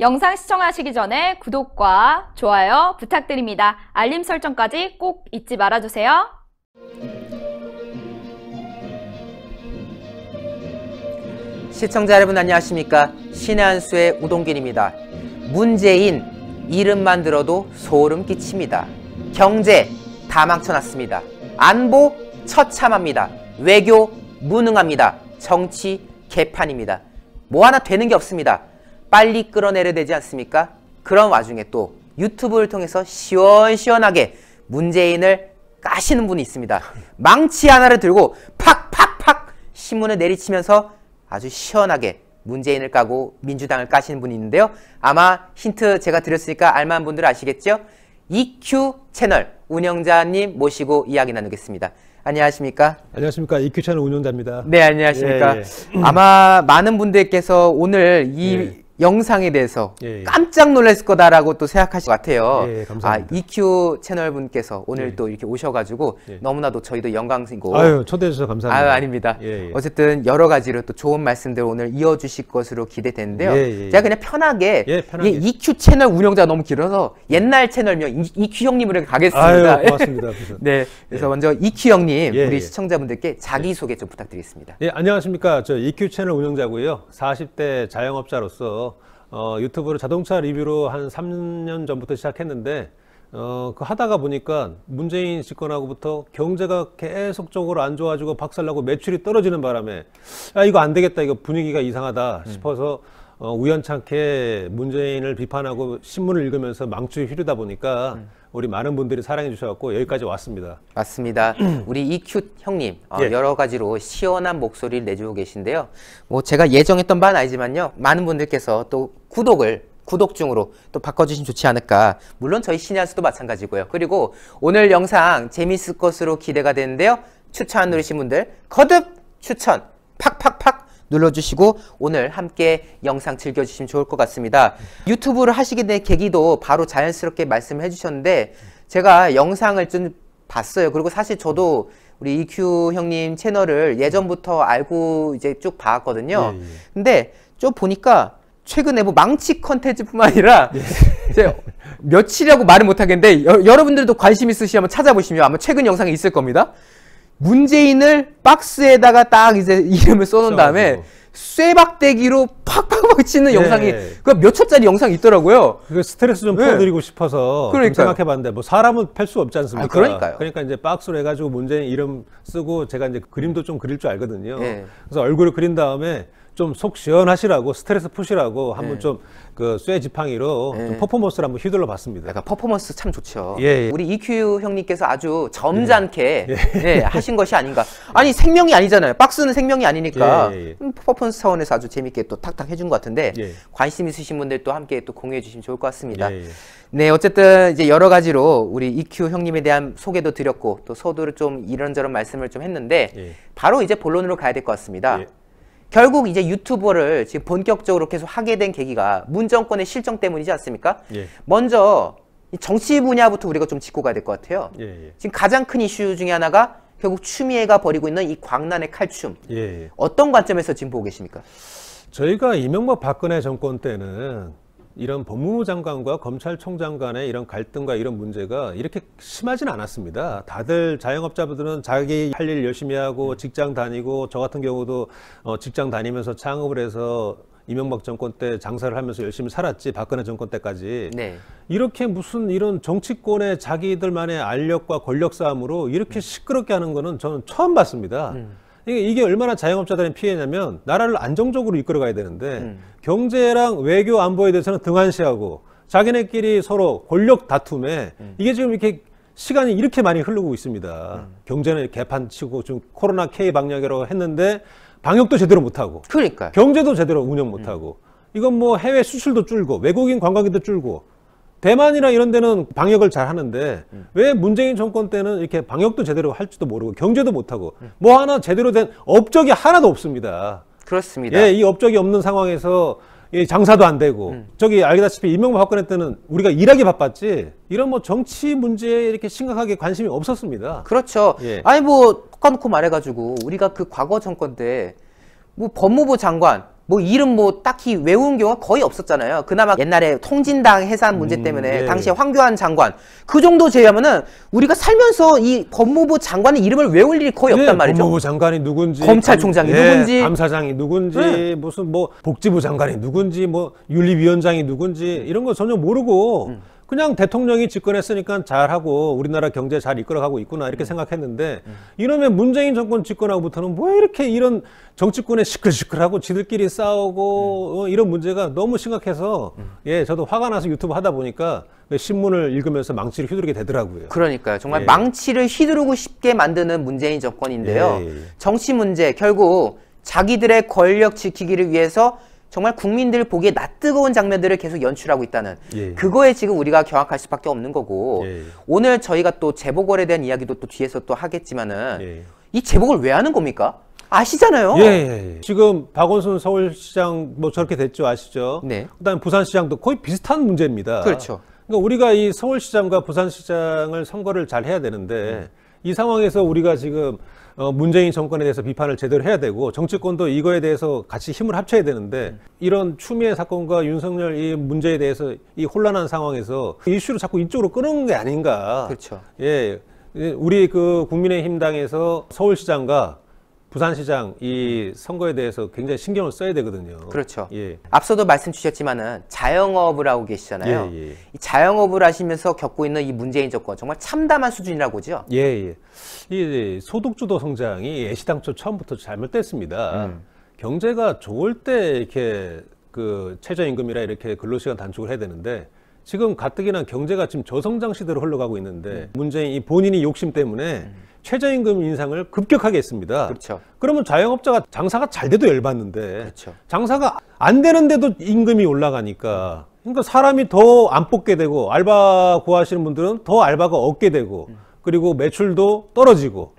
영상 시청하시기 전에 구독과 좋아요 부탁드립니다. 알림 설정까지 꼭 잊지 말아주세요. 시청자 여러분 안녕하십니까? 신 한수의 우동길입니다 문재인 이름만 들어도 소름 끼칩니다. 경제 다 망쳐놨습니다. 안보 처참합니다. 외교 무능합니다. 정치 개판입니다. 뭐 하나 되는 게 없습니다. 빨리 끌어내려 야 되지 않습니까? 그런 와중에 또 유튜브를 통해서 시원시원하게 문재인을 까시는 분이 있습니다. 망치 하나를 들고 팍팍팍 신문에 내리치면서 아주 시원하게 문재인을 까고 민주당을 까시는 분이 있는데요. 아마 힌트 제가 드렸으니까 알만한 분들 아시겠죠? EQ 채널 운영자님 모시고 이야기 나누겠습니다. 안녕하십니까? 안녕하십니까? EQ 채널 운영자입니다. 네, 안녕하십니까? 예, 예. 아마 많은 분들께서 오늘 이 예. 영상에 대해서 예, 예. 깜짝 놀랐을 거다라고 또 생각하실 것 같아요. 예, 예 감사합니다. 아, EQ 채널 분께서 오늘 예. 또 이렇게 오셔가지고 예. 너무나도 저희도 영광이고. 아유, 초대해주셔서 감사합니다. 아유, 아닙니다. 어쨌든 여러 가지로 또 좋은 말씀들 오늘 이어주실 것으로 기대되는데요. 제가 그냥 편하게, 편하게. EQ 채널 운영자 너무 길어서 옛날 채널명 EQ 형님으로 가겠습니다. 아유, 고맙습니다. 네. 그래서 먼저 EQ 형님, 우리 시청자분들께 자기소개 좀 부탁드리겠습니다. 예, 안녕하십니까. 저 EQ 채널 운영자고요. 40대 자영업자로서 어, 유튜브를 자동차 리뷰로 한 3년 전부터 시작했는데 어, 그 하다가 보니까 문재인 집권하고부터 경제가 계속적으로 안 좋아지고 박살나고 매출이 떨어지는 바람에 아 이거 안 되겠다 이거 분위기가 이상하다 음. 싶어서 음. 어, 우연찮게 문재인을 비판하고 신문을 읽으면서 망추에 휘르다 보니까 음. 우리 많은 분들이 사랑해 주셔서 여기까지 왔습니다. 맞습니다. 우리 EQ 형님 어, 예. 여러 가지로 시원한 목소리를 내주고 계신데요. 뭐 제가 예정했던 바는 아니지만요. 많은 분들께서 또 구독을 구독 중으로 또 바꿔주시면 좋지 않을까. 물론 저희 신야수도 마찬가지고요. 그리고 오늘 영상 재밌을 것으로 기대가 되는데요. 추천 누르신 분들 거듭 추천 팍팍팍 눌러주시고 오늘 함께 영상 즐겨주시면 좋을 것 같습니다. 유튜브를 하시게 된 계기도 바로 자연스럽게 말씀해 주셨는데 제가 영상을 좀 봤어요. 그리고 사실 저도 우리 EQ 형님 채널을 예전부터 알고 이제 쭉 봐왔거든요. 예, 예. 근데 좀 보니까 최근에 뭐 망치 컨텐츠뿐만 아니라 예. 이제 며칠이라고 말을 못하겠는데 여, 러분들도 관심 있으시면 찾아보시면 아마 최근 영상이 있을 겁니다. 문재인을 박스에다가 딱 이제 이름을 써놓은 다음에 쇠박대기로 팍팍팍 치는 네. 영상이 그몇 초짜리 영상이 있더라고요. 그 스트레스 좀 풀어드리고 네. 싶어서 생각해봤는데 뭐 사람은 팰수 없지 않습니까? 아, 그러니까요. 그러니까 이제 박스로 해가지고 문재인 이름 쓰고 제가 이제 그림도 좀 그릴 줄 알거든요. 네. 그래서 얼굴을 그린 다음에 좀속 시원하시라고 스트레스 푸시라고 한번 예. 좀그 쇠 지팡이로 좀 예. 퍼포먼스를 한번 휘둘러 봤습니다. 약간 퍼포먼스 참 좋죠. 예, 예. 우리 EQ 형님께서 아주 점잖게 예. 예. 하신 것이 아닌가. 아니 생명이 아니잖아요. 박스는 생명이 아니니까 음, 퍼포먼스 차원에서 아주 재밌게 또 탁탁 해준 것 같은데 관심 있으신 분들 또 함께 또 공유해 주시면 좋을 것 같습니다. 네, 어쨌든 이제 여러 가지로 우리 EQ 형님에 대한 소개도 드렸고 또 서두를 좀 이런저런 말씀을 좀 했는데 바로 이제 본론으로 가야 될 것 같습니다. 결국 이제 유튜버를 지금 본격적으로 계속 하게 된 계기가 문 정권의 실정 때문이지 않습니까? 예. 먼저 정치 분야부터 우리가 좀 짚고 가야 될 것 같아요. 예, 예. 지금 가장 큰 이슈 중에 하나가 결국 추미애가 벌이고 있는 이 광란의 칼춤. 예, 예. 어떤 관점에서 지금 보고 계십니까? 저희가 이명박 박근혜 정권 때는 이런 법무부 장관과 검찰총장 간의 이런 갈등과 이런 문제가 이렇게 심하진 않았습니다. 다들 자영업자분들은 자기 할 일 열심히 하고 네. 직장 다니고 저 같은 경우도 어, 직장 다니면서 창업을 해서 이명박 정권 때 장사를 하면서 열심히 살았지 박근혜 정권 때까지 네. 이렇게 무슨 이런 정치권의 자기들만의 알력과 권력 싸움으로 이렇게 음. 시끄럽게 하는 거는 저는 처음 봤습니다. 음. 이게, 얼마나 자영업자들이 피해냐면 나라를 안정적으로 이끌어가야 되는데 음. 경제랑 외교 안보에 대해서는 등한시하고 자기네끼리 서로 권력 다툼에 음. 이게 지금 이렇게 시간이 이렇게 많이 흐르고 있습니다. 음. 경제는 개판치고 지금 코로나 K 방역이라고 했는데 방역도 제대로 못하고 그러니까 경제도 제대로 운영 음. 못하고 이건 뭐 해외 수출도 줄고 외국인 관광객도 줄고 대만이나 이런 데는 방역을 잘 하는데 음. 왜 문재인 정권 때는 이렇게 방역도 제대로 할지도 모르고 경제도 못하고 음. 뭐 하나 제대로 된 업적이 하나도 없습니다. 그렇습니다. 예, 이 업적이 없는 상황에서 예, 장사도 안 되고 음. 저기 알다시피 이명박 박근혜 때는 우리가 일하기 바빴지 이런 뭐 정치 문제에 이렇게 심각하게 관심이 없었습니다. 그렇죠. 예. 아니 뭐꺾놓고 말해가지고 우리가 그 과거 정권 때 뭐 법무부 장관 뭐 이름 뭐 딱히 외운 경우가 거의 없었잖아요. 그나마 옛날에 통진당 해산 문제 음, 때문에 음, 예. 당시에 예. 황교안 장관 그 정도 제외하면은 우리가 살면서 이 법무부 장관의 이름을 외울 일이 거의 없단 예, 말이죠. 법무부 장관이 누군지 검찰총장이 감, 예, 누군지 감사장이 누군지 네. 무슨 뭐 복지부 장관이 누군지 뭐 윤리위원장이 누군지 이런 거 전혀 모르고 음. 그냥 대통령이 집권했으니까 잘하고 우리나라 경제 잘 이끌어가고 있구나 이렇게 음. 생각했는데 음. 이놈의 문재인 정권 집권하고부터는 왜 뭐 이렇게 이런 정치권에 시끌시끌하고 지들끼리 싸우고 음. 어, 이런 문제가 너무 심각해서 음. 예 저도 화가 나서 유튜브 하다 보니까 그 신문을 읽으면서 망치를 휘두르게 되더라고요. 그러니까요. 정말 예. 망치를 휘두르고 싶게 만드는 문재인 정권인데요. 예. 예, 예. 정치 문제 결국 자기들의 권력 지키기를 위해서 정말 국민들 보기에 낯뜨거운 장면들을 계속 연출하고 있다는 예. 그거에 지금 우리가 경악할 수밖에 없는 거고 예. 오늘 저희가 또 재보궐에 대한 이야기도 또 뒤에서 또 하겠지만은 예. 이 재보궐 왜 하는 겁니까? 아시잖아요. 예, 예, 예. 지금 박원순 서울시장 뭐 저렇게 됐죠, 아시죠? 네. 그다음 에 부산시장도 거의 비슷한 문제입니다. 그렇죠. 그러니까 우리가 이 서울시장과 부산시장을 선거를 잘 해야 되는데 음. 이 상황에서 우리가 지금 어, 문재인 정권에 대해서 비판을 제대로 해야 되고 정치권도 이거에 대해서 같이 힘을 합쳐야 되는데 이런 추미애 사건과 윤석열 이 문제에 대해서 이 혼란한 상황에서 그 이슈를 자꾸 이쪽으로 끄는 게 아닌가. 그렇죠. 예. 우리 그 국민의힘당에서 서울시장과 부산시장 이 음. 선거에 대해서 굉장히 신경을 써야 되거든요. 그렇죠. 예. 앞서도 말씀 주셨지만은 자영업을 하고 계시잖아요. 예, 예. 이 자영업을 하시면서 겪고 있는 이 문재인 정권 정말 참담한 수준이라고죠. 예, 예. 이 소득주도 성장이 예시당초 처음부터 잘못됐습니다. 음. 경제가 좋을 때 이렇게 그 최저임금이라 이렇게 근로시간 단축을 해야 되는데 지금 가뜩이나 경제가 지금 저성장 시대로 흘러가고 있는데 음. 문재인 본인이 욕심 때문에 음. 최저임금 인상을 급격하게 했습니다. 그렇죠. 그러면 자영업자가 장사가 잘 돼도 열받는데 그렇죠. 장사가 안 되는데도 임금이 올라가니까 그러니까 사람이 더 안 뽑게 되고 알바 구하시는 분들은 더 알바가 없게 되고 그리고 매출도 떨어지고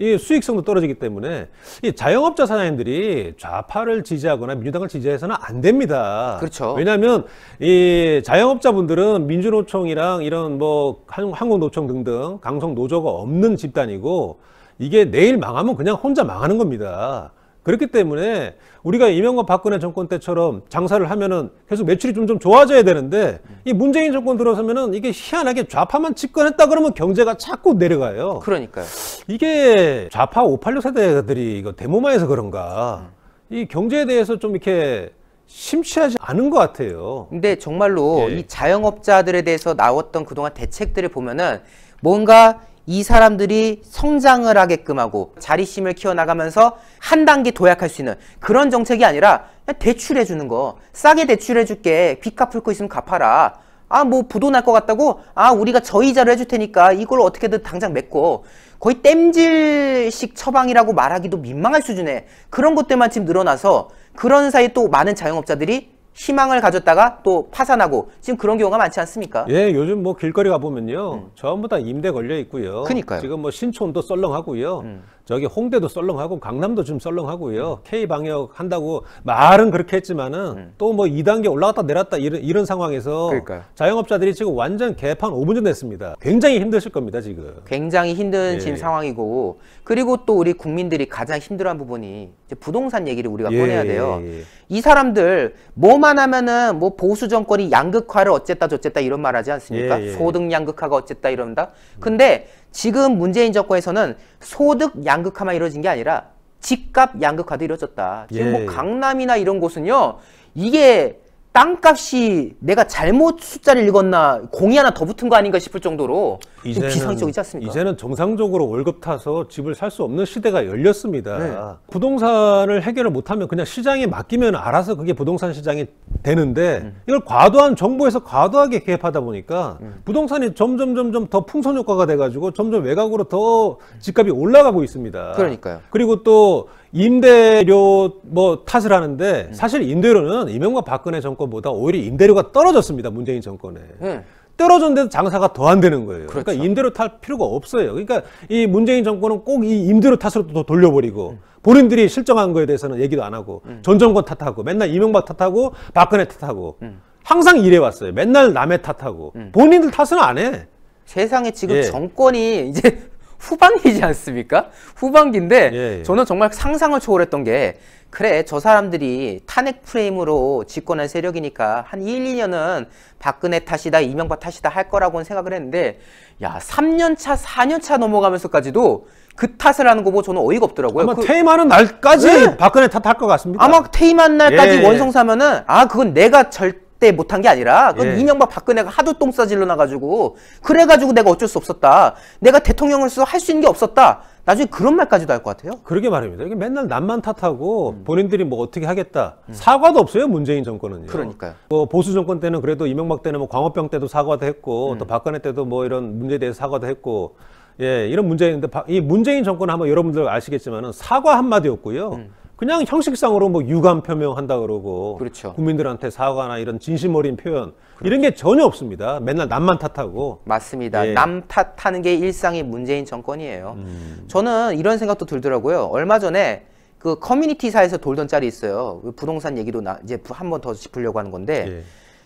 이 수익성도 떨어지기 때문에 이 자영업자 사장님들이 좌파를 지지하거나 민주당을 지지해서는 안 됩니다. 그렇죠. 왜냐하면 이 자영업자분들은 민주노총이랑 이런 뭐 한- 한국노총 등등 강성 노조가 없는 집단이고 이게 내일 망하면 그냥 혼자 망하는 겁니다. 그렇기 때문에 우리가 이명박 박근혜 정권 때처럼 장사를 하면은 계속 매출이 좀 좀 좋아져야 되는데 이 문재인 정권 들어서면은 이게 희한하게 좌파만 집권했다 그러면 경제가 자꾸 내려가요. 그러니까요. 이게 좌파 586 세대들이 이거 데모마에서 그런가 이 경제에 대해서 좀 이렇게 심취하지 않은 것 같아요. 근데 정말로 예. 이 자영업자들에 대해서 나왔던 그동안 대책들을 보면은 뭔가 이 사람들이 성장을 하게끔 하고 자립심을 키워나가면서 한 단계 도약할 수 있는 그런 정책이 아니라 대출해 주는 거 싸게 대출해 줄게 빚 갚을 거 있으면 갚아라 아 뭐 부도 날 것 같다고 아 우리가 저이자를 해줄 테니까 이걸 어떻게든 당장 메꿔 거의 땜질식 처방이라고 말하기도 민망할 수준에 그런 것들만 지금 늘어나서 그런 사이 또 많은 자영업자들이 희망을 가졌다가 또 파산하고 지금 그런 경우가 많지 않습니까? 예, 요즘 뭐 길거리 가보면요. 음. 전부 다 임대 걸려 있고요. 그니까요. 지금 뭐 신촌도 썰렁하고요. 음. 저기 홍대도 썰렁하고 강남도 좀 썰렁하고요. 음. K 방역 한다고 말은 그렇게 했지만은 음. 또뭐 2단계 올라갔다 내렸다 이런, 이런 상황에서 그러니까요. 자영업자들이 지금 완전 개판 5분 전 됐습니다. 굉장히 힘드실 겁니다, 지금. 굉장히 힘든 예. 지금 상황이고 그리고 또 우리 국민들이 가장 힘들어한 부분이 부동산 얘기를 우리가 예. 꺼내야 돼요. 예, 예. 이 사람들 뭐만 하면은 뭐 보수 정권이 양극화를 어쨌다 저쨌다 이런 말 하지 않습니까? 예, 소득 양극화가 어쨌다 이런다. 근데 지금 문재인 정권에서는 소득 양극화만 이루어진 게 아니라 집값 양극화도 이루어졌다. 지금 뭐 예. 뭐 강남이나 이런 곳은요. 이게 땅값이 내가 잘못 숫자를 읽었나 공이 하나 더 붙은 거 아닌가 싶을 정도로 이제는, 비상적이지 않습니까? 이제는 정상적으로 월급 타서 집을 살 수 없는 시대가 열렸습니다. 네. 부동산을 해결을 못하면 그냥 시장에 맡기면 알아서 그게 부동산 시장이 되는데 음. 이걸 과도한 정부에서 과도하게 개입하다 보니까 음. 부동산이 점점 점점 더 풍선 효과가 돼가지고 점점 외곽으로 더 집값이 올라가고 있습니다. 그러니까요. 그리고 또 임대료 뭐 탓을 하는데 음. 사실 임대료는 이명과 박근혜 정권 정권보다 오히려 임대료가 떨어졌습니다. 문재인 정권에. 네. 떨어졌는데도 장사가 더 안 되는 거예요. 그러니까 그렇죠. 그러니까 임대료 탈 필요가 없어요. 그러니까 이 문재인 정권은 꼭 이 임대료 탓으로 또 돌려버리고 음. 본인들이 실정한 거에 대해서는 얘기도 안 하고 음. 전 정권 탓하고 맨날 이명박 탓하고 박근혜 탓하고 음. 항상 이래 왔어요. 맨날 남의 탓하고 음. 본인들 탓은 안 해. 세상에 지금 예. 정권이 이제 후반기지 않습니까? 후반기인데 예, 예. 저는 정말 상상을 초월했던 게 그래 저 사람들이 탄핵 프레임으로 집권할 세력이니까 한 1, 2년은 박근혜 탓이다 이명박 탓이다 할 거라고는 생각을 했는데 야 3년차 4년차 넘어가면서까지도 그 탓을 하는 거 보고 저는 어이가 없더라고요. 아마 그, 퇴임하는 날까지 네? 박근혜 탓할 것 같습니다. 아마 퇴임한 날까지 예. 예. 원성 사면은 아 그건 내가 절대 때 못한 게 아니라 그 예. 이명박 박근혜가 하도 똥 싸질러 나가지고 그래가지고 내가 어쩔 수 없었다. 내가 대통령을써할수 있는 게 없었다. 나중에 그런 말까지도 할 것 같아요. 그러게 말입니다. 이게 맨날 남만 탓하고 음. 본인들이 뭐 어떻게 하겠다 음. 사과도 없어요 문재인 정권은요. 그러니까요. 뭐 보수 정권 때는 그래도 이명박 때는 뭐 광우병 때도 사과도 했고 음. 또 박근혜 때도 뭐 이런 문제에 대해서 사과도 했고 예 이런 문제인데 이 문재인 정권 한번 여러분들 아시겠지만은 사과 한 마디 없고요. 음. 그냥 형식상으로 뭐 유감 표명한다 그러고 그렇죠. 국민들한테 사과나 이런 진심 어린 표현 그렇죠. 이런 게 전혀 없습니다. 맨날 남만 탓하고 맞습니다. 예. 남 탓하는 게 일상의 문재인 정권이에요. 음. 저는 이런 생각도 들더라고요. 얼마 전에 그 커뮤니티사에서 돌던 짤이 있어요. 그 부동산 얘기도 나, 이제 한 번 더 짚으려고 하는 건데 예.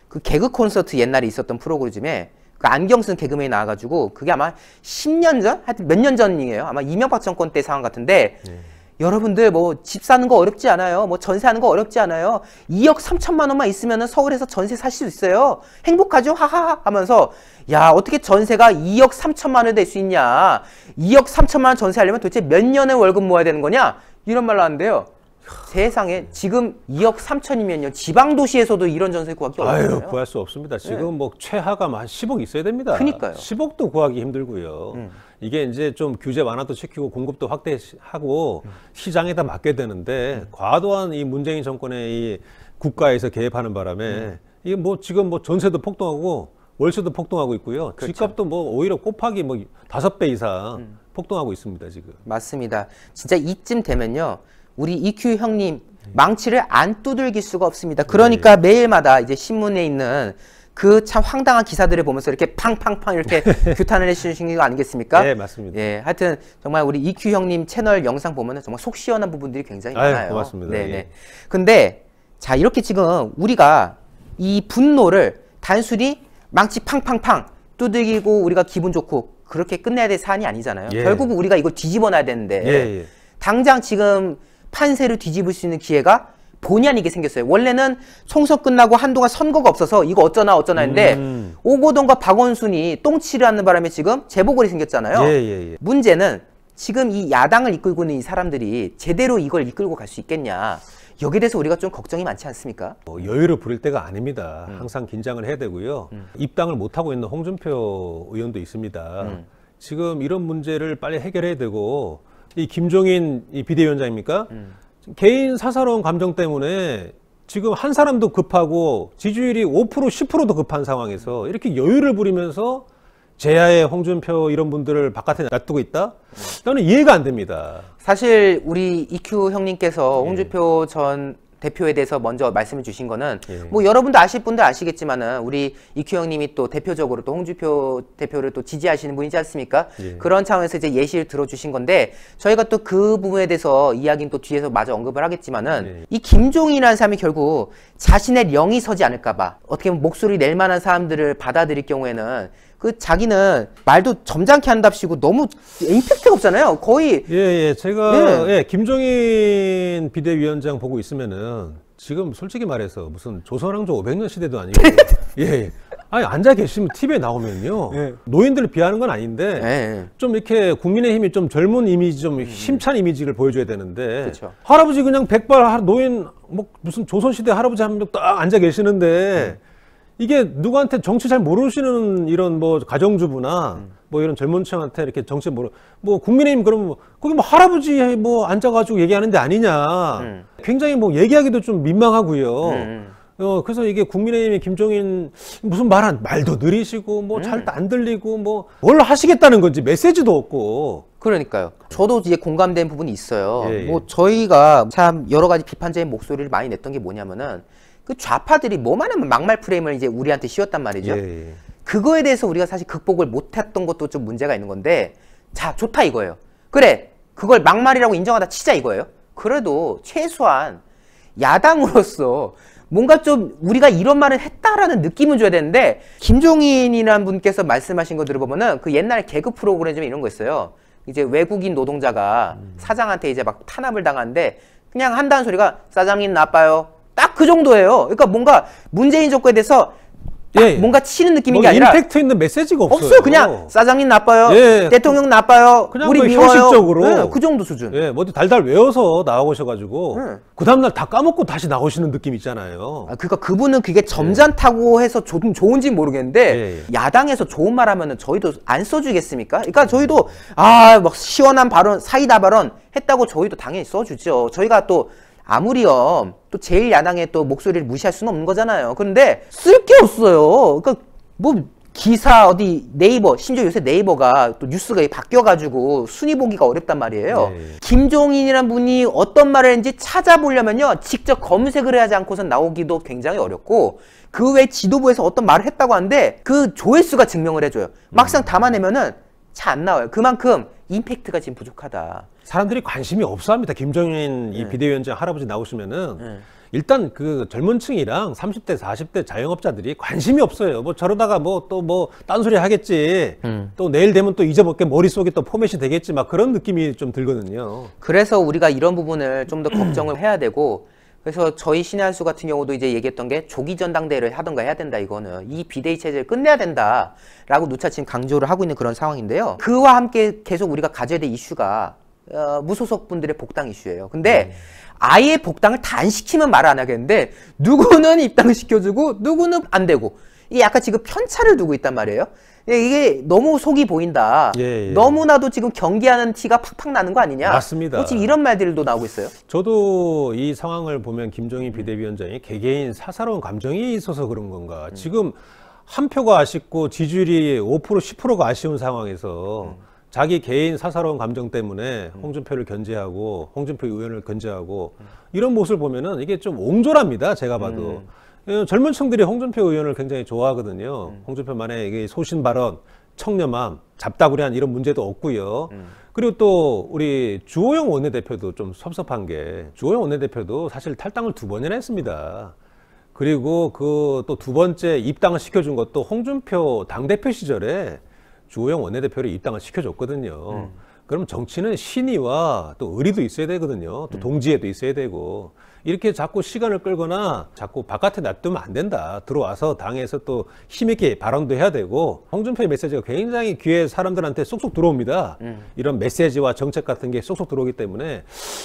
그 개그 콘서트 옛날에 있었던 프로그램에 그 안경 쓴 개그맨이 나와가지고 그게 아마 10년 전? 하여튼 몇 년 전이에요. 아마 이명박 정권 때 상황 같은데 예. 여러분들 뭐 집 사는 거 어렵지 않아요. 뭐 전세 하는 거 어렵지 않아요. 2억 3천만 원만 있으면 서울에서 전세 살 수 있어요. 행복하죠? 하하하 하면서 야 어떻게 전세가 2억 3천만 원이 될 수 있냐. 2억 3천만 원 전세하려면 도대체 몇 년의 월급 모아야 되는 거냐? 이런 말나왔는데요 세상에 지금 2억 3천이면요 지방 도시에서도 이런 전세 구하기 어렵잖아요. 아유 구할 수 없습니다. 네. 지금 네. 뭐 최하가 만 10억 있어야 됩니다. 그니까요. 10억도 구하기 힘들고요. 음. 이게 이제 좀 규제 완화도 시키고 공급도 확대하고 음. 시장에다 맡게 되는데 음. 과도한 이 문재인 정권의 이 국가에서 개입하는 바람에 음. 이게 뭐 지금 뭐 전세도 폭등하고 월세도 폭등하고 있고요. 그렇죠. 집값도 뭐 오히려 곱하기 뭐 다섯 배 이상 음. 폭등하고 있습니다 지금. 맞습니다. 진짜 이쯤 되면요. 우리 EQ 형님 네. 망치를 안 두들길 수가 없습니다. 그러니까 네. 매일마다 이제 신문에 있는 그 참 황당한 기사들을 보면서 이렇게 팡팡팡 이렇게 네. 규탄을 해주시는 거 아니겠습니까? 네, 맞습니다. 예, 하여튼 정말 우리 EQ 형님 채널 영상 보면은 정말 속 시원한 부분들이 굉장히 아유, 많아요. 고맙습니다. 네, 예. 네. 근데 자, 이렇게 지금 우리가 이 분노를 단순히 망치 팡팡팡 두들기고 우리가 기분 좋고 그렇게 끝내야 될 사안이 아니잖아요. 예. 결국 은 우리가 이걸 뒤집어 놔야 되는데 예, 예, 당장 지금 판세를 뒤집을 수 있는 기회가 본의 아니게 생겼어요. 원래는 총선 끝나고 한동안 선거가 없어서 이거 어쩌나 어쩌나 했는데 음. 오고동과 박원순이 똥치를 하는 바람에 지금 재보궐이 생겼잖아요. 예, 예, 예. 문제는 지금 이 야당을 이끌고 있는 이 사람들이 제대로 이걸 이끌고 갈 수 있겠냐. 여기에 대해서 우리가 좀 걱정이 많지 않습니까? 어, 여유를 부릴 때가 아닙니다. 음. 항상 긴장을 해야 되고요. 음. 입당을 못하고 있는 홍준표 의원도 있습니다. 음. 지금 이런 문제를 빨리 해결해야 되고 이 김종인 이 비대위원장입니까? 음. 개인 사사로운 감정 때문에 지금 한 사람도 급하고 지지율이 5% 10%도 급한 상황에서 이렇게 여유를 부리면서 제야의 홍준표 이런 분들을 바깥에 놔두고 있다? 저는 이해가 안 됩니다. 사실 우리 이큐 형님께서 예. 홍준표 전 대표에 대해서 먼저 말씀해 주신 거는 예. 뭐 여러분도 아실 분들 아시겠지만은 우리 이큐 형님이 또 대표적으로 또 홍주표 대표를 또 지지하시는 분이지 않습니까? 예. 그런 차원에서 이제 예시를 들어주신 건데 저희가 또 그 부분에 대해서 이야기는 또 뒤에서 마저 언급을 하겠지만은 예. 이 김종인이라는 사람이 결국 자신의 영이 서지 않을까봐 어떻게 보면 목소리 낼 만한 사람들을 받아들일 경우에는 그 자기는 말도 점잖게 한답시고 너무 임팩트가 없잖아요. 거의 예, 예. 제가 네. 예, 김종인 비대위원장 보고 있으면은 지금 솔직히 말해서 무슨 조선왕조 500년 시대도 아니고 네. 예, 예. 아니 앉아 계시면 TV에 나오면요 예. 네. 노인들을 비하는 건 아닌데 예, 좀 이렇게 국민의힘이 좀 젊은 이미지 좀 음. 힘찬 이미지를 보여줘야 되는데 그쵸. 할아버지 그냥 백발 노인 뭐 무슨 조선시대 할아버지 한 명 딱 앉아 계시는데 음. 이게 누구한테 정치 잘 모르시는 이런 뭐 가정주부나 음. 뭐 이런 젊은 층한테 이렇게 정치 모르 뭐 국민의힘 그러면 뭐 거기 뭐 할아버지 뭐 앉아가지고 얘기하는데 아니냐 음. 굉장히 뭐 얘기하기도 좀 민망하고요. 음. 음. 어 그래서 이게 국민의힘의 김종인 무슨 말한 말도 느리시고 뭐잘안 음. 들리고 뭐 뭘 하시겠다는 건지 메시지도 없고 그러니까요. 저도 이제 공감된 부분이 있어요. 예, 예. 뭐 저희가 참 여러 가지 비판적인 목소리를 많이 냈던 게 뭐냐면은 그 좌파들이 뭐만하면 막말 프레임을 이제 우리한테 씌웠단 말이죠. 예, 예. 그거에 대해서 우리가 사실 극복을 못했던 것도 좀 문제가 있는 건데 자 좋다 이거예요. 그래 그걸 막말이라고 인정하다 치자 이거예요. 그래도 최소한 야당으로서 뭔가 좀 우리가 이런 말을 했다라는 느낌은 줘야 되는데 김종인이라는 분께서 말씀하신 거 들어보면은 그 옛날에 개그 프로그램 좀 이런 거 있어요. 이제 외국인 노동자가 음. 사장한테 이제 막 탄압을 당하는데 그냥 한다는 소리가 사장님 나빠요. 딱그 정도예요. 그러니까 뭔가 문재인 정권에 대해서 예, 예. 뭔가 치는 느낌인 게 아니라 임팩트 있는 메시지가 없어요. 없어요. 그냥 사장님 나빠요. 예, 예. 대통령 나빠요. 그냥 우리 뭐 형식적으로 네, 그 정도 수준. 예, 뭐 달달 외워서 나오셔가지고 네. 예. 그 다음날 다 까먹고 다시 나오시는 느낌 있잖아요. 아, 그러니까 그분은 그게 점잖다고 해서 좋 좋은지 모르겠는데 야당에서 좋은 말 하면은 저희도 안 써주겠습니까? 그러니까 음. 저희도 아막 시원한 발언 사이다 발언 했다고 저희도 당연히 써주죠. 저희가 또 아무리요. 어, 또 제일 야당의 또 목소리를 무시할 수는 없는 거잖아요. 그런데 쓸 게 없어요. 그러니까 뭐 기사 어디 네이버 심지어 요새 네이버가 또 뉴스가 바뀌어가지고 순위 보기가 어렵단 말이에요. 네. 김종인이란 분이 어떤 말을 했는지 찾아보려면요 직접 검색을 해야 하지 않고선 나오기도 굉장히 어렵고 그 외 지도부에서 어떤 말을 했다고 하는데 그 조회수가 증명을 해줘요. 막상 음. 담아내면은 잘 안 나와요. 그만큼 임팩트가 지금 부족하다. 사람들이 관심이 없어합니다. 김정인 네. 이 비대위원장 할아버지 나오시면은 네. 일단 그 젊은층이랑 30대 40대 자영업자들이 관심이 없어요. 뭐 저러다가 뭐 또 뭐 딴소리 하겠지. 음. 또 내일 되면 또 잊어먹게 머릿속에 또 포맷이 되겠지. 막 그런 느낌이 좀 들거든요. 그래서 우리가 이런 부분을 좀 더 걱정을 해야 되고 그래서 저희 신한수 같은 경우도 이제 얘기했던 게 조기 전당대회를 하던가 해야 된다 이거는 이 비대위 체제를 끝내야 된다라고 누차 지금 강조를 하고 있는 그런 상황인데요. 그와 함께 계속 우리가 가져야 될 이슈가 어, 무소속 분들의 복당 이슈예요. 근데 네. 아예 복당을 단시키면 말 안 하겠는데 누구는 입당시켜주고 누구는 안 되고 이 약간 지금 편차를 두고 있단 말이에요. 예, 이게 너무 속이 보인다. 예, 예. 너무나도 지금 경기하는 티가 팍팍 나는 거 아니냐? 맞습니다. 혹시 이런 말들도 나오고 있어요? 저도 이 상황을 보면 김종인 비대위원장이 개개인 사사로운 감정이 있어서 그런 건가? 음. 지금 한 표가 아쉽고 지지율이 5% 10%가 아쉬운 상황에서 음. 자기 개인 사사로운 감정 때문에 음. 홍준표를 견제하고 홍준표 의원을 견제하고 음. 이런 모습을 보면은 이게 좀 옹졸합니다. 제가 봐도. 음. 어, 젊은 층들이 홍준표 의원을 굉장히 좋아하거든요. 음. 홍준표만의 이게 소신 발언, 청렴함, 잡다구리한 이런 문제도 없고요. 음. 그리고 또 우리 주호영 원내대표도 좀 섭섭한 게 주호영 원내대표도 사실 탈당을 두 번이나 했습니다. 그리고 그 또 두 번째 입당을 시켜준 것도 홍준표 당대표 시절에 주호영 원내대표를 입당을 시켜줬거든요. 음. 그럼 정치는 신의와 또 의리도 있어야 되거든요. 또동지에도 음. 있어야 되고. 이렇게 자꾸 시간을 끌거나 자꾸 바깥에 놔두면 안 된다. 들어와서 당에서 또 힘있게 발언도 해야 되고 홍준표의 메시지가 굉장히 귀에 사람들한테 쏙쏙 들어옵니다. 음. 이런 메시지와 정책 같은 게 쏙쏙 들어오기 때문에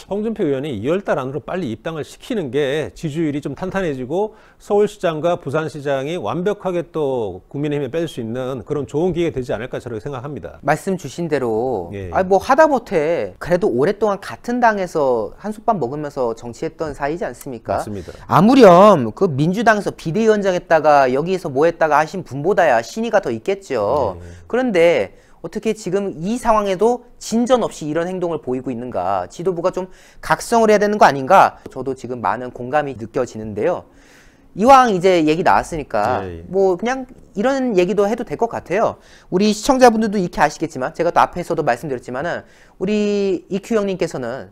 홍준표 의원이 2월달 안으로 빨리 입당을 시키는 게 지지율이 좀 탄탄해지고 서울시장과 부산시장이 완벽하게 또 국민의힘에 뺄 수 있는 그런 좋은 기회가 되지 않을까 저렇게 생각합니다. 말씀 주신 대로 예. 아뭐 하다못해 그래도 오랫동안 같은 당에서 한솥밥 먹으면서 정치했던 사 사이지 않습니까? 맞습니다. 아무렴 그 민주당에서 비대위원장 했다가 여기에서 뭐 했다가 하신 분보다야 신의가 더 있겠죠. 네. 그런데 어떻게 지금 이 상황에도 진전 없이 이런 행동을 보이고 있는가. 지도부가 좀 각성을 해야 되는 거 아닌가. 저도 지금 많은 공감이 느껴지는데요. 이왕 이제 얘기 나왔으니까 예, 뭐 그냥 이런 얘기도 해도 될 것 같아요. 우리 시청자분들도 이렇게 아시겠지만 제가 또 앞에서도 말씀드렸지만은 우리 이큐 형님께서는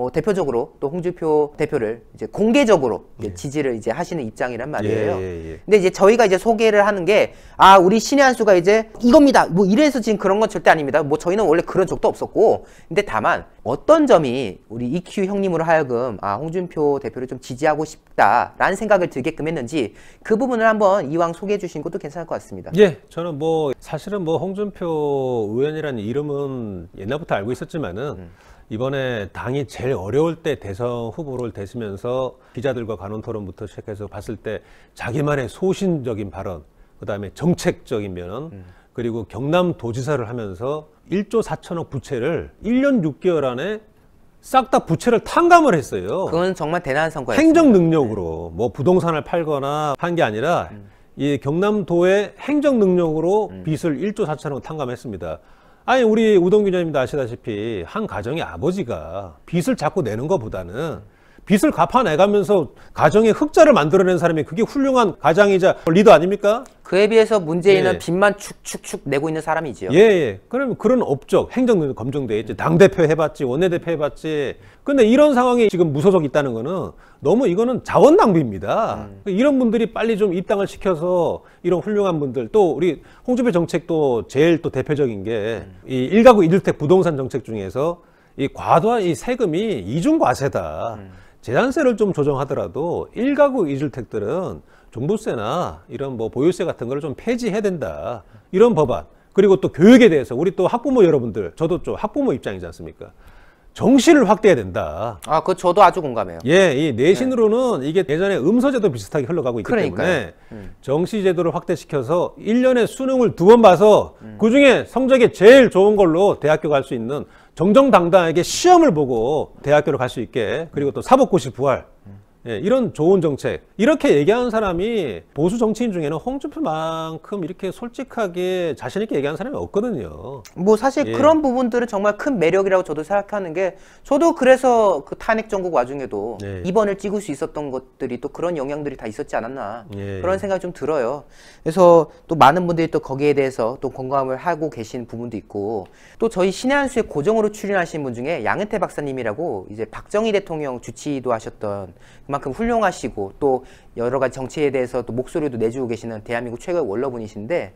어, 대표적으로 또 홍준표 대표를 이제 공개적으로 예. 지지를 이제 하시는 입장이란 예, 말이에요. 예, 예, 근데 이제 저희가 이제 소개를 하는 게 아 우리 신의 한 수가 이제 이겁니다. 뭐 이래서 지금 그런 건 절대 아닙니다. 뭐 저희는 원래 그런 적도 없었고 근데 다만 어떤 점이 우리 EQ 형님으로 하여금 아 홍준표 대표를 좀 지지하고 싶다라는 생각을 들게끔 했는지 그 부분을 한번 이왕 소개해 주신 것도 괜찮을 것 같습니다. 예, 저는 뭐 사실은 뭐 홍준표 의원이라는 이름은 옛날부터 알고 있었지만은. 음. 이번에 당이 제일 어려울 때 대선 후보를 대시면서 기자들과 간원 토론부터 시작해서 봤을 때 자기만의 소신적인 발언, 그다음에 정책적인 면은 음. 그리고 경남 도지사를 하면서 1조 4천억 부채를 1년 6개월 안에 싹 다 부채를 탕감을 했어요. 그건 정말 대단한 성과예요. 행정 능력으로 네. 뭐 부동산을 팔거나 한 게 아니라 음. 이 경남도의 행정 능력으로 음. 빚을 1조 4천억 탕감했습니다. 아니 우리 우동 기자님도 아시다시피 한 가정의 아버지가 빚을 자꾸 내는 것보다는 빚을 갚아내가면서 가정의 흑자를 만들어낸 사람이 그게 훌륭한 가장이자 리더 아닙니까? 그에 비해서 문재인은 예. 빚만 축축축 내고 있는 사람이지요. 예, 예. 그러면 그런 업적, 행정 검증돼 있지. 당대표 해봤지, 원내대표 해봤지. 근데 이런 상황에 지금 무소속 있다는 거는 너무 이거는 자원 낭비입니다. 음. 이런 분들이 빨리 좀 입당을 시켜서 이런 훌륭한 분들 또 우리 홍준표 정책도 제일 또 대표적인 게이 음. 일가구 일주택 부동산 정책 중에서 이 과도한 이 세금이 이중 과세다. 음. 재산세를 좀 조정하더라도 1가구 2주택들은 종부세나 이런 뭐 보유세 같은 걸 좀 폐지해야 된다. 이런 법안. 그리고 또 교육에 대해서 우리 또 학부모 여러분들, 저도 좀 학부모 입장이지 않습니까? 정시를 확대해야 된다. 아, 그 저도 아주 공감해요. 예, 이 내신으로는 네. 이게 예전에 음서제도 비슷하게 흘러가고 있기 그러니까요. 때문에 음. 정시 제도를 확대시켜서 1년에 수능을 두 번 봐서 음. 그 그중에 성적이 제일 좋은 걸로 대학교 갈 수 있는 정정당당하게 시험을 보고 대학교를 갈 수 있게 그리고 또 사법고시 부활 예, 이런 좋은 정책 이렇게 얘기하는 사람이 보수 정치인 중에는 홍준표만큼 이렇게 솔직하게 자신 있게 얘기하는 사람이 없거든요. 뭐 사실 예. 그런 부분들은 정말 큰 매력이라고 저도 생각하는 게 저도 그래서 그 탄핵 정국 와중에도 예. 입원을 찍을 수 있었던 것들이 또 그런 영향들이 다 있었지 않았나 예. 그런 생각이 좀 들어요. 그래서 또 많은 분들이 또 거기에 대해서 또 공감을 하고 계신 부분도 있고 또 저희 신의 한 수에 고정으로 출연하신 분 중에 양은태 박사님이라고 이제 박정희 대통령 주치도 하셨던 그만 그만큼 훌륭하시고 또 여러 가지 정치에 대해서 또 목소리도 내주고 계시는 대한민국 최고의 원로분이신데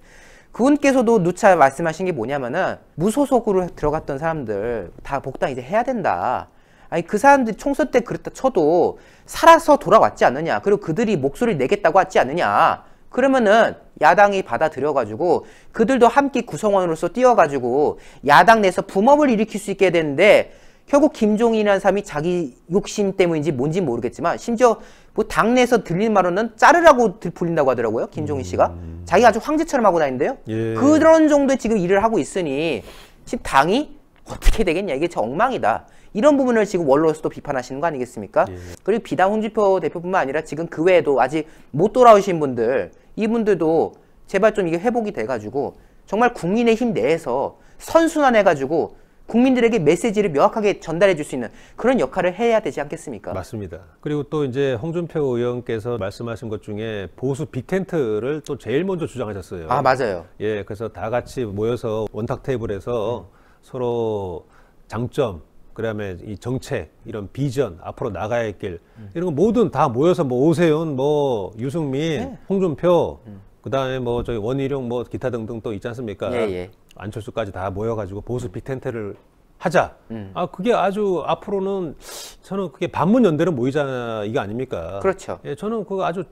그분께서도 누차 말씀하신 게 뭐냐면은 무소속으로 들어갔던 사람들 다 복당 이제 해야 된다. 아니 그 사람들이 총선 때그렇다 쳐도 살아서 돌아왔지 않느냐. 그리고 그들이 목소리를 내겠다고 하지 않느냐. 그러면은 야당이 받아들여가지고 그들도 함께 구성원으로서 뛰어가지고 야당 내에서 붐업을 일으킬 수 있게 되는데 결국 김종인이라는 사람이 자기 욕심 때문인지 뭔지 모르겠지만 심지어 뭐 당내에서 들리는 말로는 자르라고 불린다고 하더라고요. 김종인 씨가. 음. 자기가 아주 황제처럼 하고 다닌대요 예. 그런 정도의 지금 일을 하고 있으니 지금 당이 어떻게 되겠냐. 이게 저 엉망이다. 이런 부분을 지금 원로에서도 비판하시는 거 아니겠습니까? 예. 그리고 비당 홍준표 대표뿐만 아니라 지금 그 외에도 아직 못 돌아오신 분들 이분들도 제발 좀 이게 회복이 돼가지고 정말 국민의힘 내에서 선순환해가지고 국민들에게 메시지를 명확하게 전달해 줄 수 있는 그런 역할을 해야 되지 않겠습니까? 맞습니다. 그리고 또 이제 홍준표 의원께서 말씀하신 것 중에 보수 빅텐트를 또 제일 먼저 주장하셨어요. 아, 맞아요. 예, 그래서 다 같이 모여서 원탁 테이블에서 음. 서로 장점, 그다음에 이 정책 이런 비전 앞으로 나가야 할길 음. 이런 거 모든 다 모여서 뭐 오세훈 뭐 유승민 네. 홍준표 음. 그다음에 뭐저기 원희룡 뭐 기타 등등 또 있지 않습니까 예, 예. 안철수까지 다 모여가지고 보수 비텐트를 하자. 음. 아 그게 아주 앞으로는 저는 그게 반문 연대로 모이자 이거 아닙니까? 그렇죠. 예, 저는 그 아주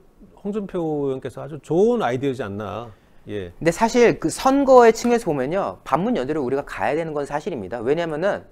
홍준표 의원께서 아주 좋은 아이디어지 않나. 예. 근데 사실 그 선거의 측면에서 보면요, 반문 연대로 우리가 가야 되는 건 사실입니다. 왜냐면은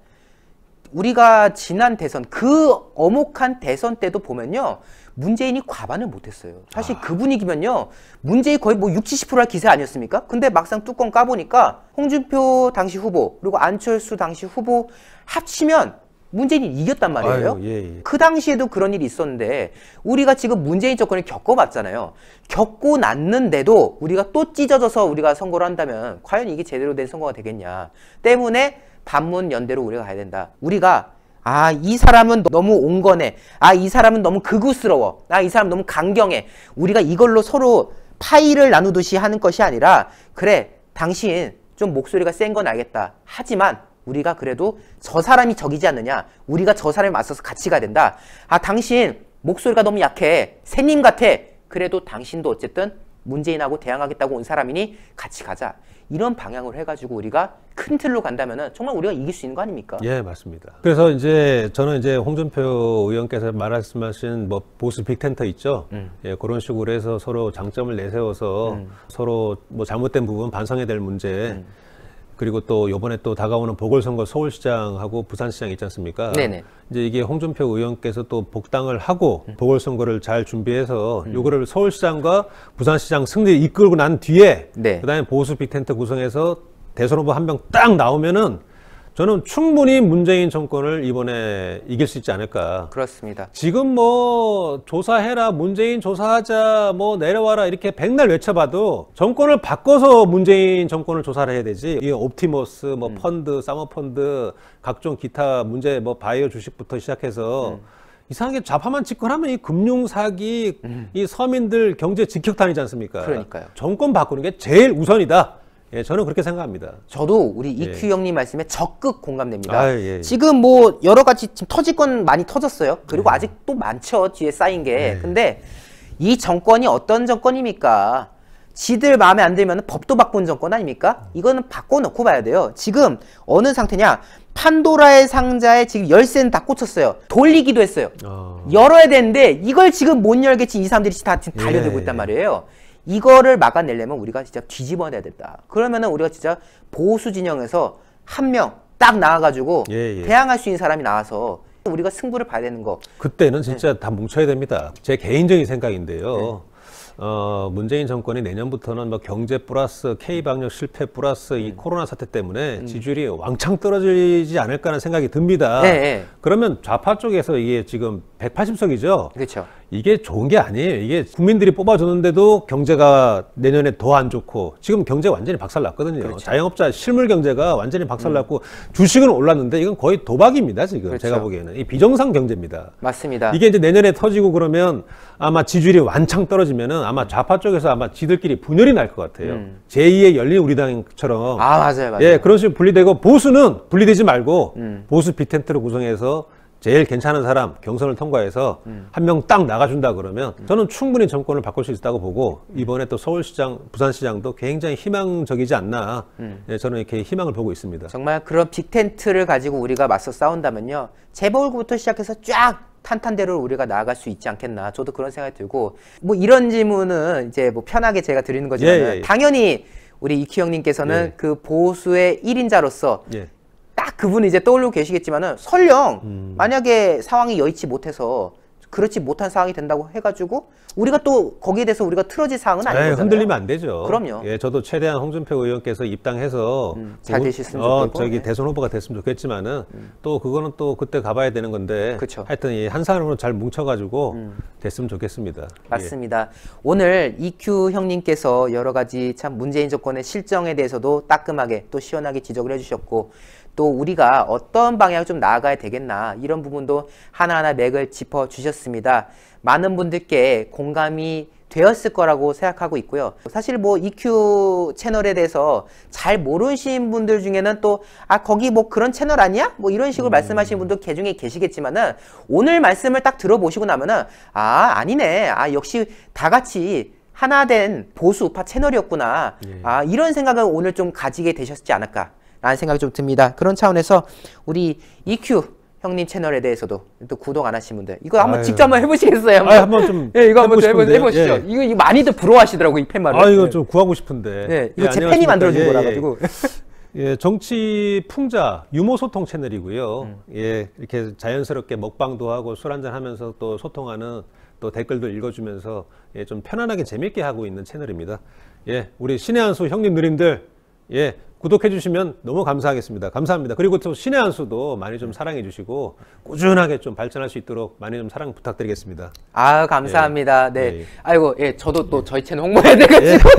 우리가 지난 대선 그 어목한 대선 때도 보면요, 문재인이 과반을 못했어요. 사실 아... 그 분위기면요. 문재인 거의 뭐 60, 70%할 기세 아니었습니까? 근데 막상 뚜껑 까보니까 홍준표 당시 후보 그리고 안철수 당시 후보 합치면 문재인이 이겼단 말이에요. 아유, 예, 예. 그 당시에도 그런 일이 있었는데 우리가 지금 문재인 정권을 겪어봤잖아요. 겪고 났는데도 우리가 또 찢어져서 우리가 선거를 한다면 과연 이게 제대로 된 선거가 되겠냐. 때문에 반문 연대로 우리가 가야 된다. 우리가 아, 이 사람은 너무 온건해. 아, 이 사람은 너무 극우스러워. 아, 이 사람 너무 강경해. 우리가 이걸로 서로 파이를 나누듯이 하는 것이 아니라, 그래, 당신 좀 목소리가 센 건 알겠다. 하지만, 우리가 그래도 저 사람이 적이지 않느냐. 우리가 저 사람에 맞서서 같이 가야 된다. 아, 당신 목소리가 너무 약해. 새님 같아. 그래도 당신도 어쨌든 문재인하고 대항하겠다고 온 사람이니 같이 가자. 이런 방향으로 해가지고 우리가 큰 틀로 간다면 정말 우리가 이길 수 있는 거 아닙니까? 예, 맞습니다. 그래서 이제 저는 이제 홍준표 의원께서 말씀하신 뭐 보수 빅텐트 있죠. 음. 예, 그런 식으로 해서 서로 장점을 내세워서 음. 서로 뭐 잘못된 부분 반성해야 될 문제. 음. 그리고 또 요번에 또 다가오는 보궐선거 서울시장하고 부산시장 있지 않습니까? 네네. 이제 이게 홍준표 의원께서 또 복당을 하고 음. 보궐선거를 잘 준비해서 음. 요거를 서울시장과 부산시장 승리 이끌고 난 뒤에 네. 그다음에 보수 빅텐트 구성해서 대선 후보 한 명 딱 나오면은 저는 충분히 문재인 정권을 이번에 이길 수 있지 않을까. 그렇습니다. 지금 뭐 조사해라, 문재인 조사하자, 뭐 내려와라 이렇게 백날 외쳐봐도 정권을 바꿔서 문재인 정권을 조사를 해야 되지. 이 옵티머스, 뭐 음. 펀드, 사모펀드, 각종 기타 문제, 뭐 바이오 주식부터 시작해서 음. 이상하게 좌파만 집권하면 이 금융 사기, 음. 이 서민들 경제 직격탄이지 않습니까? 그러니까요. 정권 바꾸는 게 제일 우선이다. 예, 저는 그렇게 생각합니다. 저도 우리 EQ 예. 형님 말씀에 적극 공감됩니다. 아, 예, 예. 지금 뭐 여러 가지 지금 터질 건 많이 터졌어요. 그리고 예. 아직 또 많죠. 뒤에 쌓인 게. 예. 근데 이 정권이 어떤 정권입니까? 지들 마음에 안 들면 법도 바꾼 정권 아닙니까? 이거는 바꿔놓고 봐야 돼요. 지금 어느 상태냐? 판도라의 상자에 지금 열쇠는 다 꽂혔어요. 돌리기도 했어요. 어... 열어야 되는데 이걸 지금 못 열겠지 이 사람들이 다 지금 달려들고 있단 말이에요. 이거를 막아내려면 우리가 진짜 뒤집어내야 된다. 그러면은 우리가 진짜 보수 진영에서 한 명 딱 나와가지고 예, 예. 대항할 수 있는 사람이 나와서 우리가 승부를 봐야 되는 거. 그때는 진짜 네. 다 뭉쳐야 됩니다. 제 개인적인 생각인데요. 네. 어, 문재인 정권이 내년부터는 뭐 경제 플러스 K 방역 실패 플러스 이 음. 코로나 사태 때문에 음. 지지율이 왕창 떨어지지 않을까라는 생각이 듭니다. 네, 네. 그러면 좌파 쪽에서 이게 지금 180석이죠. 그렇죠. 이게 좋은 게 아니에요. 이게 국민들이 뽑아줬는데도 경제가 내년에 더 안 좋고 지금 경제 완전히 박살났거든요. 그렇죠. 자영업자 실물 경제가 완전히 음. 박살났고 음. 주식은 올랐는데 이건 거의 도박입니다. 지금 그렇죠. 제가 보기에는 이 비정상 경제입니다. 맞습니다. 이게 이제 내년에 터지고 그러면 아마 지지율이 완창 떨어지면은 아마 음. 좌파 쪽에서 아마 지들끼리 분열이 날 것 같아요. 음. 제2의 열린 우리당처럼. 아 맞아요, 맞아요. 예, 그런 식으로 분리되고 보수는 분리되지 말고 음. 보수 비텐트를 구성해서 제일 괜찮은 사람 경선을 통과해서 음. 한명 딱 나가준다 그러면 음. 저는 충분히 정권을 바꿀 수 있다고 보고 음. 이번에 또 서울시장, 부산시장도 굉장히 희망적이지 않나 음. 예, 저는 이렇게 희망을 보고 있습니다. 정말 그런 빅텐트를 가지고 우리가 맞서 싸운다면요. 재보궐부터 시작해서 쫙 탄탄대로 우리가 나아갈 수 있지 않겠나. 저도 그런 생각이 들고 뭐 이런 질문은 이제 뭐 편하게 제가 드리는 거지만 예, 예, 예, 당연히 우리 이키 형님께서는 예. 그 보수의 1인자로서 예. 딱 그분이 이제 떠올리고 계시겠지만은 설령 음. 만약에 상황이 여의치 못해서 그렇지 못한 상황이 된다고 해가지고 우리가 또 거기에 대해서 우리가 틀어질 사항은 아니에요. 네, 흔들리면 안 되죠. 그럼요. 예, 저도 최대한 홍준표 의원께서 입당해서 음, 잘 되셨으면 어, 좋겠고 저기 네. 대선 후보가 됐으면 좋겠지만은 음. 또 그거는 또 그때 가봐야 되는 건데 그쵸. 하여튼 예, 한 사람으로 잘 뭉쳐가지고 음. 됐으면 좋겠습니다. 예. 맞습니다. 예. 오늘 이큐 형님께서 여러 가지 참 문재인 정권의 실정에 대해서도 따끔하게 또 시원하게 지적을 해주셨고 또 우리가 어떤 방향 으좀 나아가야 되겠나 이런 부분도 하나하나 맥을 짚어주셨습니다. 많은 분들께 공감이 되었을 거라고 생각하고 있고요. 사실 뭐 EQ 채널에 대해서 잘모르신 분들 중에는 또 아 거기 뭐 그런 채널 아니야? 뭐 이런 식으로 음. 말씀하시는 분도 개중에 계시겠지만은 오늘 말씀을 딱 들어보시고 나면은 아 아니네 아 역시 다 같이 하나 된 보수파 우 채널이었구나 예. 아 이런 생각을 오늘 좀 가지게 되셨지 않을까 라는 생각이 좀 듭니다. 그런 차원에서 우리 EQ 형님 채널에 대해서도 또 구독 안 하신 분들 이거 한번 아유. 직접 한번 해보시겠어요? 한번, 아유, 한번 좀 예, 이거 한번 해보, 해보시죠. 예. 이거, 많이들 부러워하시더라고 이팬말을아 이거 예. 좀 구하고 싶은데. 예, 이거 예, 제 팬이 만들어준 예, 거라 가지고. 예, 정치 풍자 유머 소통 채널이고요. 음. 예, 이렇게 자연스럽게 먹방도 하고 술 한잔 하면서 또 소통하는 또 댓글도 읽어주면서 예, 좀 편안하게 재밌게 하고 있는 채널입니다. 예, 우리 신의 한수 형님 누님들 예, 구독해 주시면 너무 감사하겠습니다. 감사합니다. 그리고 또 신의 한 수도 많이 좀 사랑해 주시고 꾸준하게 좀 발전할 수 있도록 많이 좀 사랑 부탁드리겠습니다. 아 감사합니다. 예. 네. 네. 아이고 예 저도 또 예. 저희 채널 홍보해야 돼가지고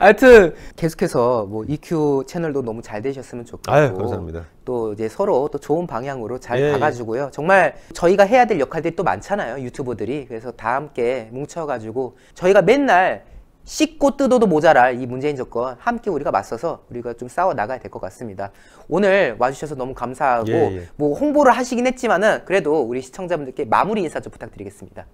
하여튼 계속해서 뭐 EQ 채널도 너무 잘 되셨으면 좋겠고 아유, 감사합니다. 또 이제 서로 또 좋은 방향으로 잘 예, 가가지고요. 정말 저희가 해야 될 역할들이 또 많잖아요. 유튜버들이 그래서 다 함께 뭉쳐가지고 저희가 맨날 씻고 뜯어도 모자랄 이 문재인 정권 함께 우리가 맞서서 우리가 좀 싸워 나가야 될 것 같습니다. 오늘 와주셔서 너무 감사하고 예, 예. 뭐 홍보를 하시긴 했지만은 그래도 우리 시청자분들께 마무리 인사 좀 부탁드리겠습니다.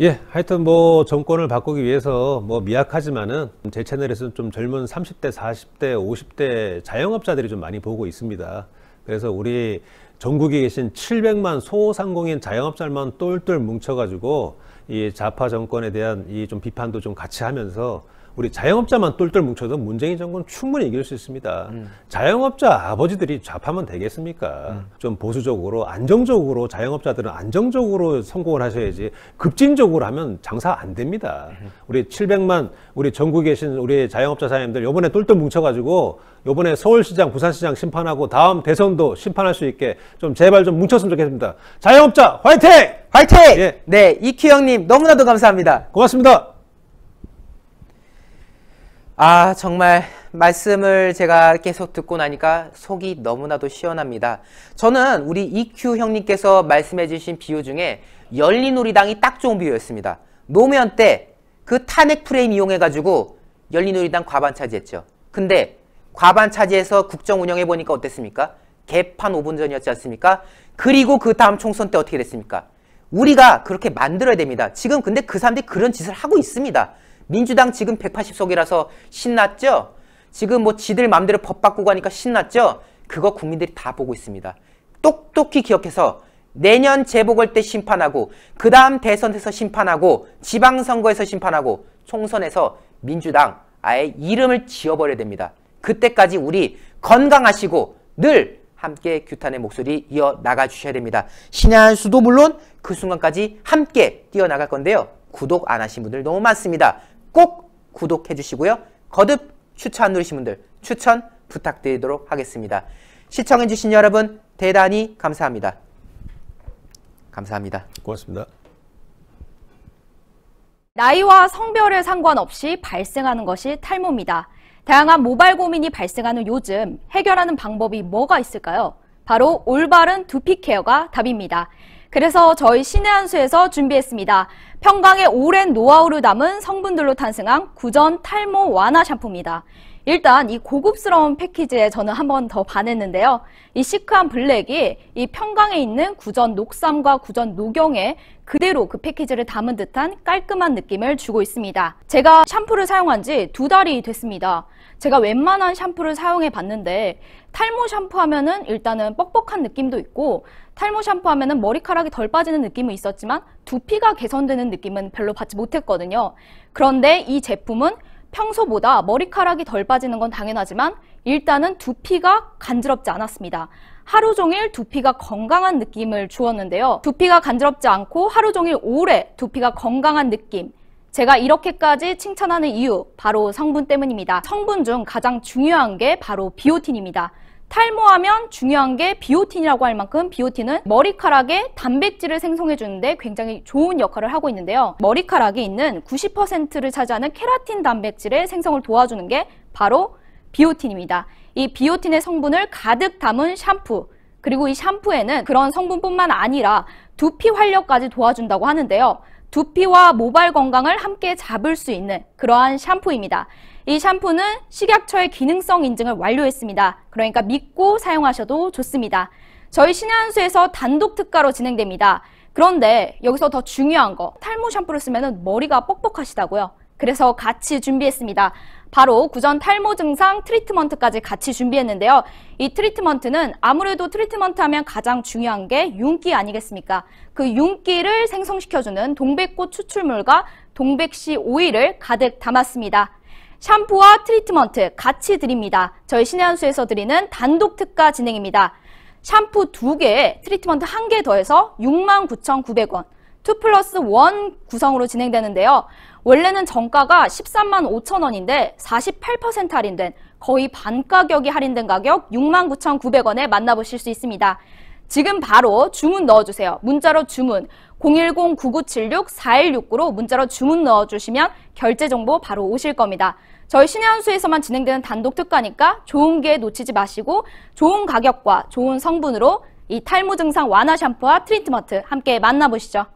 예, 하여튼 뭐 정권을 바꾸기 위해서 뭐 미약하지만은 제 채널에서는 좀 젊은 30대, 40대, 50대 자영업자들이 좀 많이 보고 있습니다. 그래서 우리 전국에 계신 700만 소상공인 자영업자만 똘똘 뭉쳐가지고 이 좌파 정권에 대한 이 좀 비판도 좀 같이 하면서 우리 자영업자만 똘똘 뭉쳐도 문재인 정권 충분히 이길 수 있습니다. 음. 자영업자 아버지들이 좌파면 되겠습니까? 음. 좀 보수적으로 안정적으로 자영업자들은 안정적으로 성공을 하셔야지 급진적으로 하면 장사 안 됩니다. 음. 우리 700만 우리 전국에 계신 우리 자영업자 사장님들 요번에 똘똘 뭉쳐가지고 요번에 서울시장 부산시장 심판하고 다음 대선도 심판할 수 있게 좀 제발 좀 뭉쳤으면 좋겠습니다. 자영업자 화이팅! 화이팅! 예. 네 이키 형님 너무나도 감사합니다. 고맙습니다. 아, 정말 말씀을 제가 계속 듣고 나니까 속이 너무나도 시원합니다. 저는 우리 EQ 형님께서 말씀해 주신 비유 중에 열린우리당이 딱 좋은 비유였습니다. 노무현 때 그 탄핵 프레임 이용해가지고 열린우리당 과반 차지했죠. 근데 과반 차지해서 국정 운영해 보니까 어땠습니까? 개판 5분 전이었지 않습니까? 그리고 그 다음 총선 때 어떻게 됐습니까? 우리가 그렇게 만들어야 됩니다. 지금 근데 그 사람들이 그런 짓을 하고 있습니다. 민주당 지금 180석이라서 신났죠? 지금 뭐 지들 마음대로 법 바꾸고 하니까 신났죠? 그거 국민들이 다 보고 있습니다. 똑똑히 기억해서 내년 재보궐 때 심판하고 그 다음 대선에서 심판하고 지방선거에서 심판하고 총선에서 민주당 아예 이름을 지어버려야 됩니다. 그때까지 우리 건강하시고 늘 함께 규탄의 목소리 이어 나가 주셔야 됩니다. 신의 수도 물론 그 순간까지 함께 뛰어나갈 건데요. 구독 안 하신 분들 너무 많습니다. 꼭 구독해 주시고요. 거듭 추천 누르신 분들 추천 부탁드리도록 하겠습니다. 시청해 주신 여러분 대단히 감사합니다. 감사합니다. 고맙습니다. 나이와 성별에 상관없이 발생하는 것이 탈모입니다. 다양한 모발 고민이 발생하는 요즘 해결하는 방법이 뭐가 있을까요? 바로 올바른 두피 케어가 답입니다. 그래서 저희 신의 한수에서 준비했습니다. 평강의 오랜 노하우를 담은 성분들로 탄생한 구전 탈모 완화 샴푸입니다. 일단 이 고급스러운 패키지에 저는 한 번 더 반했는데요. 이 시크한 블랙이 이 평강에 있는 구전 녹삼과 구전 녹영에 그대로 그 패키지를 담은 듯한 깔끔한 느낌을 주고 있습니다. 제가 샴푸를 사용한 지 두 달이 됐습니다. 제가 웬만한 샴푸를 사용해 봤는데 탈모 샴푸 하면은 일단은 뻑뻑한 느낌도 있고 탈모 샴푸 하면은 머리카락이 덜 빠지는 느낌은 있었지만 두피가 개선되는 느낌은 별로 받지 못했거든요. 그런데 이 제품은 평소보다 머리카락이 덜 빠지는 건 당연하지만 일단은 두피가 간지럽지 않았습니다. 하루 종일 두피가 건강한 느낌을 주었는데요. 두피가 간지럽지 않고 하루 종일 오래 두피가 건강한 느낌. 제가 이렇게까지 칭찬하는 이유, 바로 성분 때문입니다. 성분 중 가장 중요한 게 바로 비오틴입니다. 탈모하면 중요한 게 비오틴이라고 할 만큼 비오틴은 머리카락에 단백질을 생성해 주는데 굉장히 좋은 역할을 하고 있는데요. 머리카락에 있는 90%를 차지하는 케라틴 단백질의 생성을 도와주는 게 바로 비오틴입니다. 이 비오틴의 성분을 가득 담은 샴푸 그리고 이 샴푸에는 그런 성분뿐만 아니라 두피 활력까지 도와준다고 하는데요. 두피와 모발 건강을 함께 잡을 수 있는 그러한 샴푸입니다. 이 샴푸는 식약처의 기능성 인증을 완료했습니다. 그러니까 믿고 사용하셔도 좋습니다. 저희 신한수에서 단독 특가로 진행됩니다. 그런데 여기서 더 중요한 거 탈모 샴푸를 쓰면 머리가 뻑뻑하시다고요. 그래서 같이 준비했습니다. 바로 구전 탈모 증상 트리트먼트까지 같이 준비했는데요. 이 트리트먼트는 아무래도 트리트먼트 하면 가장 중요한 게 윤기 아니겠습니까? 그 윤기를 생성시켜주는 동백꽃 추출물과 동백씨 오일을 가득 담았습니다. 샴푸와 트리트먼트 같이 드립니다. 저희 신의 한수에서 드리는 단독 특가 진행입니다. 샴푸 2개에 트리트먼트 1개 더해서 69,900원, 2 플러스 1 구성으로 진행되는데요. 원래는 정가가 13만 5천 원인데 48% 할인된 거의 반 가격이 할인된 가격 69,900원에 만나보실 수 있습니다. 지금 바로 주문 넣어주세요. 문자로 주문 010-9976-4169로 문자로 주문 넣어주시면 결제 정보 바로 오실 겁니다. 저희 신의 한 수에서만 진행되는 단독 특가니까 좋은 기회 놓치지 마시고 좋은 가격과 좋은 성분으로 이 탈모 증상 완화 샴푸와 트리트먼트 함께 만나보시죠.